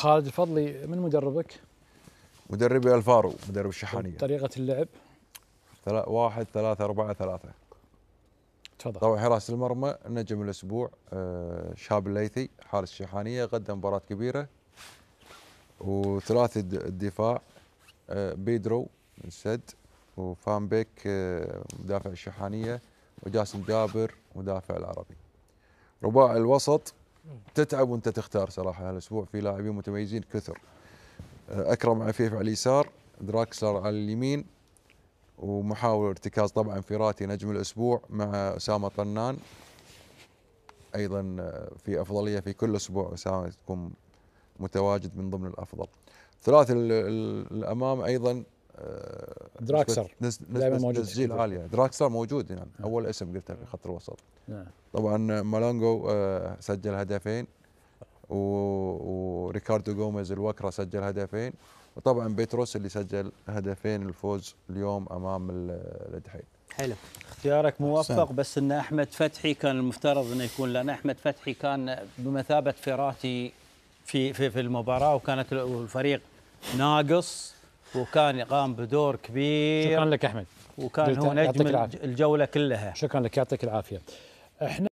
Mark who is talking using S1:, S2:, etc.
S1: خالد الفضلي من مدربك؟ مدربي الفارو مدرب الشحانيه طريقه اللعب؟ ثل... واحد ثلاثة أربعة ثلاثة تفضل طبعا حراس المرمى نجم الأسبوع آه، شاب الليثي حارس الشحانية قدم مباراة كبيرة وثلاثي الدفاع آه، بيدرو من سد وفان بيك آه، مدافع الشحانية وجاسم جابر مدافع العربي رباع الوسط تتعب وانت تختار صراحه هالاسبوع في لاعبين متميزين كثر آه، اكرم عفيف على اليسار دراكسلر على اليمين ومحاولة ارتكاز طبعا فيراتي نجم الاسبوع مع اسامه طنان ايضا آه، في افضليه في كل اسبوع اسامه تكون متواجد من ضمن الافضل ثلاثة الامام ايضا آه، دراكسر دائما موجود تسجيل عاليه دراكسر موجود يعني نعم اول اسم قلته في خط الوسط نعم طبعا مالانجو آه، سجل هدفين وريكاردو جوميز الوكره سجل هدفين وطبعا بيتروس اللي سجل هدفين الفوز اليوم امام الاتحاد
S2: حلو اختيارك موفق بس ان احمد فتحي كان المفترض انه يكون لان احمد فتحي كان بمثابه فيراتي في في في المباراه وكانت الفريق ناقص وكان يقام بدور كبير شكرا لك احمد وكان هو نجم الجوله كلها شكرا لك يعطيك العافيه احنا